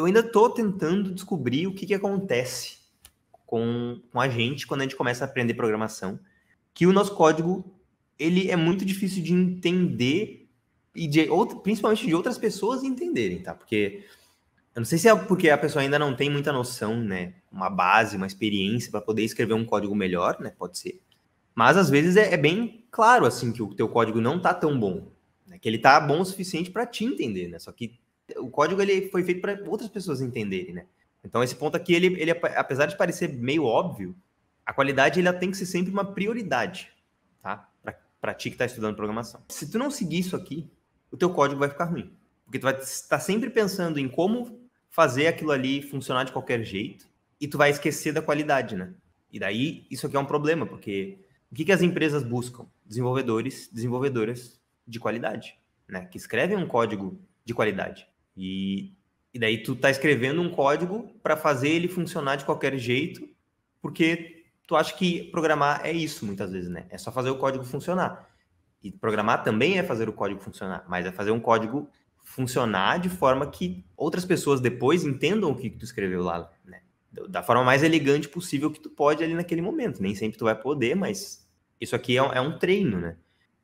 eu ainda estou tentando descobrir o que, que acontece com, com a gente quando a gente começa a aprender programação, que o nosso código ele é muito difícil de entender e de, principalmente de outras pessoas entenderem, tá? Porque eu não sei se é porque a pessoa ainda não tem muita noção, né? Uma base, uma experiência para poder escrever um código melhor, né? Pode ser. Mas às vezes é, é bem claro assim que o teu código não tá tão bom, né? que ele tá bom o suficiente para te entender, né? Só que o código ele foi feito para outras pessoas entenderem, né? Então esse ponto aqui, ele, ele, apesar de parecer meio óbvio, a qualidade ela tem que ser sempre uma prioridade, tá? Para ti que está estudando programação. Se tu não seguir isso aqui, o teu código vai ficar ruim, porque tu vai estar tá sempre pensando em como fazer aquilo ali funcionar de qualquer jeito e tu vai esquecer da qualidade, né? E daí isso aqui é um problema, porque o que, que as empresas buscam? Desenvolvedores, desenvolvedoras de qualidade, né? Que escrevem um código de qualidade. E, e daí tu tá escrevendo um código para fazer ele funcionar de qualquer jeito, porque tu acha que programar é isso muitas vezes, né? É só fazer o código funcionar. E programar também é fazer o código funcionar, mas é fazer um código funcionar de forma que outras pessoas depois entendam o que, tu escreveu lá, né? Da forma mais elegante possível que tu pode ali naquele momento. Nem sempre tu vai poder, mas isso aqui é, é um treino, né?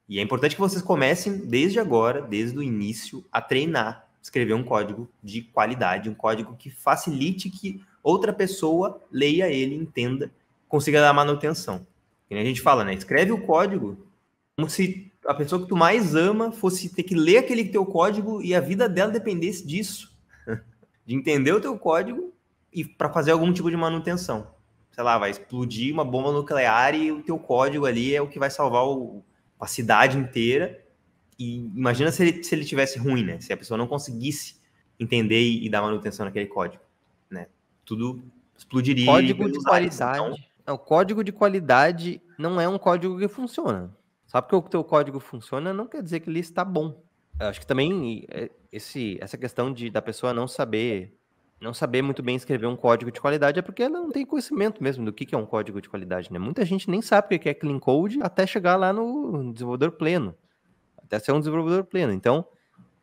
E é importante que vocês comecem desde agora, desde o início, a treinar escrever um código de qualidade, um código que facilite que outra pessoa leia ele, entenda, consiga dar manutenção. E a gente fala, né? Escreve o código como se a pessoa que tu mais ama fosse ter que ler aquele teu código e a vida dela dependesse disso, de entender o teu código e para fazer algum tipo de manutenção. Sei lá, vai explodir uma bomba nuclear e o teu código ali é o que vai salvar o, a cidade inteira e imagina se ele, se ele tivesse ruim, né? Se a pessoa não conseguisse entender e, e dar manutenção naquele código, né? Tudo explodiria. Código de então qualidade. Então... É, não, o código de qualidade não é um código que funciona. Só porque o teu código funciona não quer dizer que ele está bom. Eu acho que também é, esse, essa questão de, da pessoa não saber não saber muito bem escrever um código de qualidade é porque ela não tem conhecimento mesmo do que, que é um código de qualidade, né? Muita gente nem sabe o que é clean code até chegar lá no desenvolvedor pleno até ser um desenvolvedor pleno. Então,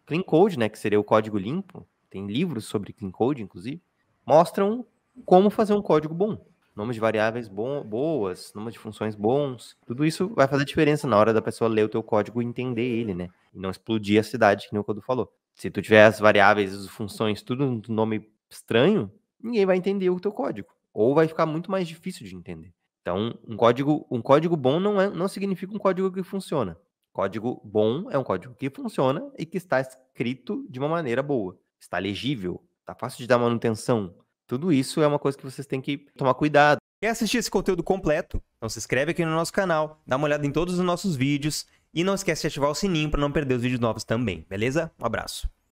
Clean Code, né, que seria o código limpo, tem livros sobre Clean Code, inclusive, mostram como fazer um código bom. Nomes de variáveis boas, nomes de funções bons. Tudo isso vai fazer diferença na hora da pessoa ler o teu código e entender ele, né? E não explodir a cidade, que nem o Codu falou. Se tu tiver as variáveis, as funções, tudo no nome estranho, ninguém vai entender o teu código. Ou vai ficar muito mais difícil de entender. Então, um código, um código bom não, é, não significa um código que funciona. Código bom é um código que funciona e que está escrito de uma maneira boa, está legível, está fácil de dar manutenção. Tudo isso é uma coisa que vocês têm que tomar cuidado. Quer assistir esse conteúdo completo? Então se inscreve aqui no nosso canal, dá uma olhada em todos os nossos vídeos e não esquece de ativar o sininho para não perder os vídeos novos também, beleza? Um abraço.